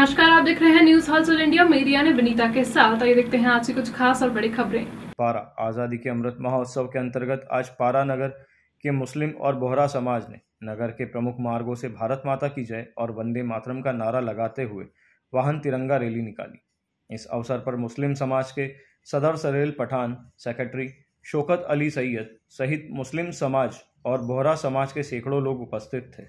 नमस्कार आप देख रहे हैं न्यूज हाउस इंडिया मीडिया ने विनीता के साथ आइए देखते हैं आज की कुछ खास और बड़ी खबरें पारा आज़ादी के अमृत महोत्सव के अंतर्गत आज पारा नगर के मुस्लिम और बोहरा समाज ने नगर के प्रमुख मार्गों से भारत माता की जय और वंदे मातरम का नारा लगाते हुए वाहन तिरंगा रैली निकाली इस अवसर पर मुस्लिम समाज के सदर सरेल पठान सेक्रेटरी शोकत अली सैयद सहित मुस्लिम समाज और बोहरा समाज के सैकड़ों लोग उपस्थित थे